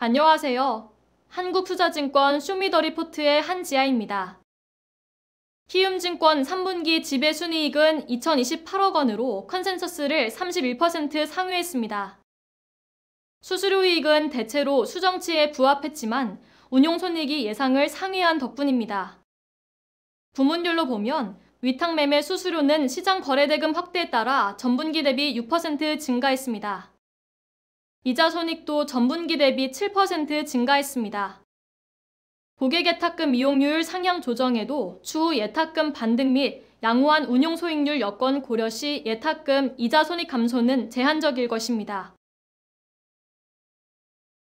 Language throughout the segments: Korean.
안녕하세요. 한국투자증권 쇼미더리포트의 한지아입니다. 키움증권 3분기 지배순이익은 2028억 원으로 컨센서스를 31% 상회했습니다. 수수료이익은 대체로 수정치에 부합했지만 운용손익이 예상을 상회한 덕분입니다. 부문율로 보면 위탁매매 수수료는 시장 거래대금 확대에 따라 전분기 대비 6% 증가했습니다. 이자 손익도 전분기 대비 7% 증가했습니다. 고객예탁금 이용률 상향 조정에도 추후 예탁금 반등 및 양호한 운용 소익률 여건 고려 시 예탁금 이자 손익 감소는 제한적일 것입니다.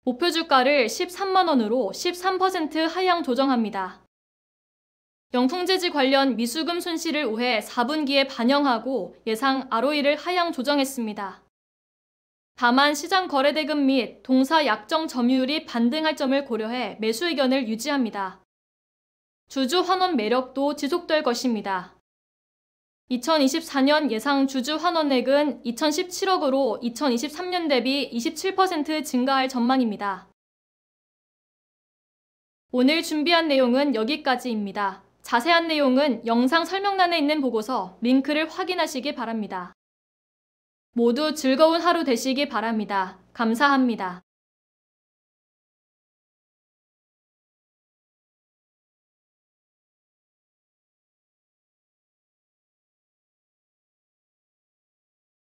목표 주가를 13만원으로 13% 하향 조정합니다. 영풍재지 관련 미수금 손실을 우회 4분기에 반영하고 예상 ROE를 하향 조정했습니다. 다만 시장 거래대금 및 동사 약정 점유율이 반등할 점을 고려해 매수 의견을 유지합니다. 주주 환원 매력도 지속될 것입니다. 2024년 예상 주주 환원액은 2017억으로 2023년 대비 27% 증가할 전망입니다. 오늘 준비한 내용은 여기까지입니다. 자세한 내용은 영상 설명란에 있는 보고서 링크를 확인하시기 바랍니다. 모두 즐거운 하루 되시기 바랍니다. 감사합니다.